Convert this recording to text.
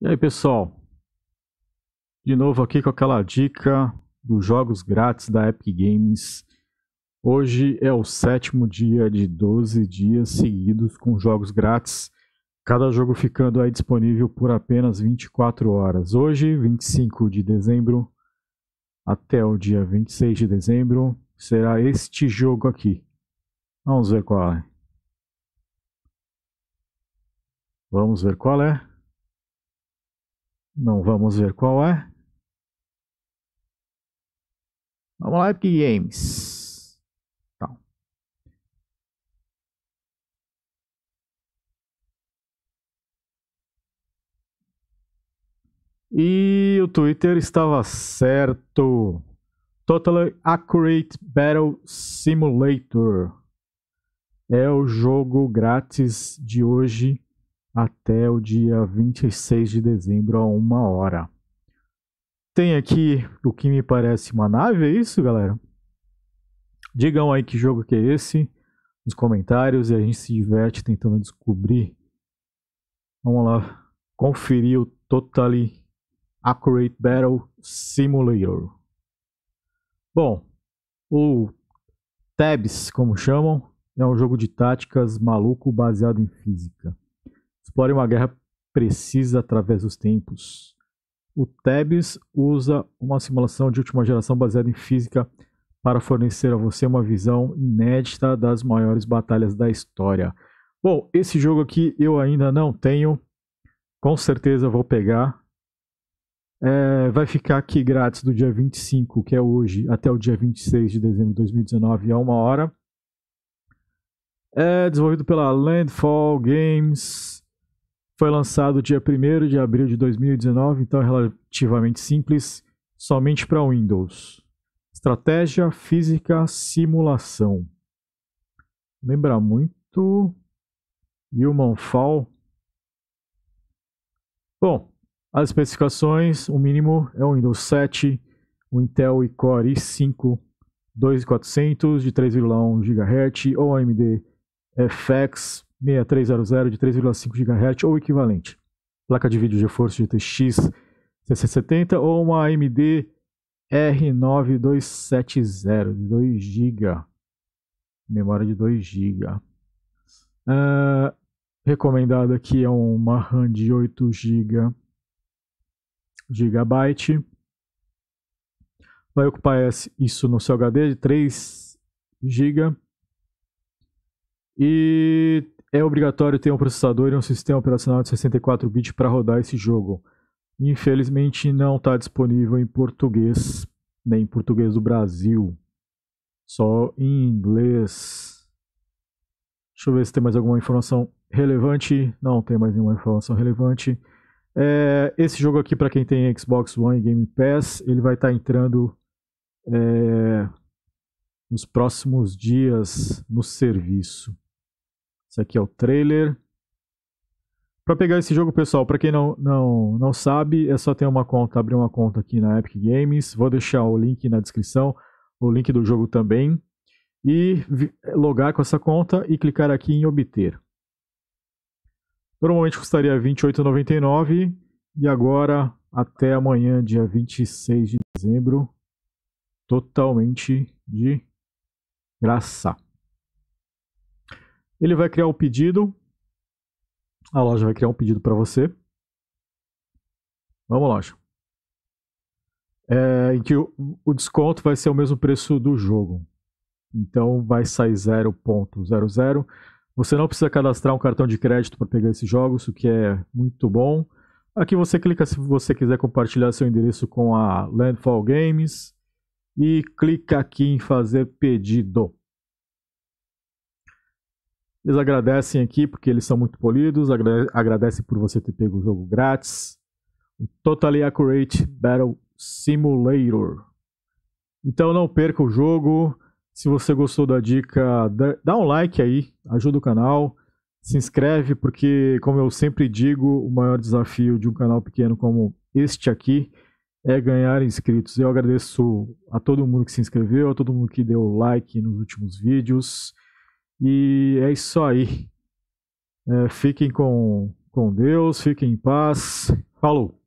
E aí, pessoal? De novo aqui com aquela dica dos jogos grátis da Epic Games. Hoje é o sétimo dia de 12 dias seguidos com jogos grátis, cada jogo ficando aí disponível por apenas 24 horas. Hoje, 25 de dezembro, até o dia 26 de dezembro, será este jogo aqui. Vamos ver qual é. Vamos ver qual é. Não vamos ver qual é. Vamos lá, Epic Games. Então. E o Twitter estava certo. Totally Accurate Battle Simulator é o jogo grátis de hoje até o dia 26 de dezembro a uma hora. Tem aqui o que me parece uma nave, é isso, galera? Digam aí que jogo que é esse nos comentários e a gente se diverte tentando descobrir. Vamos lá, conferir o Totally Accurate Battle Simulator. Bom, o Tabs, como chamam, é um jogo de táticas maluco baseado em física. Explore uma guerra precisa através dos tempos. O Tebis usa uma simulação de última geração baseada em física para fornecer a você uma visão inédita das maiores batalhas da história. Bom, esse jogo aqui eu ainda não tenho. Com certeza vou pegar. É, vai ficar aqui grátis do dia 25, que é hoje, até o dia 26 de dezembro de 2019, a uma hora. É desenvolvido pela Landfall Games. Foi lançado dia 1 de abril de 2019, então é relativamente simples, somente para Windows. Estratégia física simulação. Lembra muito Human Fall. Bom, as especificações, o mínimo é o Windows 7, o Intel Core i5 2400 de 3,1 GHz ou AMD é, FX 6300 de 3,5 GHz ou equivalente. Placa de vídeo GeForce GTX 670 ou uma AMD R9270 de 2 GB. Memória de 2 GB. Uh, recomendado aqui é uma RAM de 8 GB. Gigabyte. Vai ocupar isso no seu HD de 3 GB e é obrigatório ter um processador e um sistema operacional de 64 bits para rodar esse jogo. Infelizmente não está disponível em português, nem em português do Brasil. Só em inglês. Deixa eu ver se tem mais alguma informação relevante. Não tem mais nenhuma informação relevante. É, esse jogo aqui, para quem tem Xbox One e Game Pass, ele vai estar tá entrando é, nos próximos dias no serviço. Esse aqui é o trailer. Para pegar esse jogo, pessoal, para quem não, não, não sabe, é só ter uma conta, abrir uma conta aqui na Epic Games. Vou deixar o link na descrição, o link do jogo também. E logar com essa conta e clicar aqui em obter. Normalmente custaria R$ 28,99 e agora até amanhã, dia 26 de dezembro, totalmente de graça. Ele vai criar um pedido. A loja vai criar um pedido para você. Vamos, loja. É, em que o, o desconto vai ser o mesmo preço do jogo. Então vai sair 0.00. Você não precisa cadastrar um cartão de crédito para pegar esses jogos, o que é muito bom. Aqui você clica se você quiser compartilhar seu endereço com a Landfall Games e clica aqui em fazer pedido. Eles agradecem aqui porque eles são muito polidos, agradecem por você ter pego o jogo grátis. Totally Accurate Battle Simulator. Então não perca o jogo. Se você gostou da dica, dá um like aí, ajuda o canal. Se inscreve, porque, como eu sempre digo, o maior desafio de um canal pequeno como este aqui é ganhar inscritos. Eu agradeço a todo mundo que se inscreveu, a todo mundo que deu like nos últimos vídeos. E é isso aí. É, fiquem com, com Deus, fiquem em paz. Falou!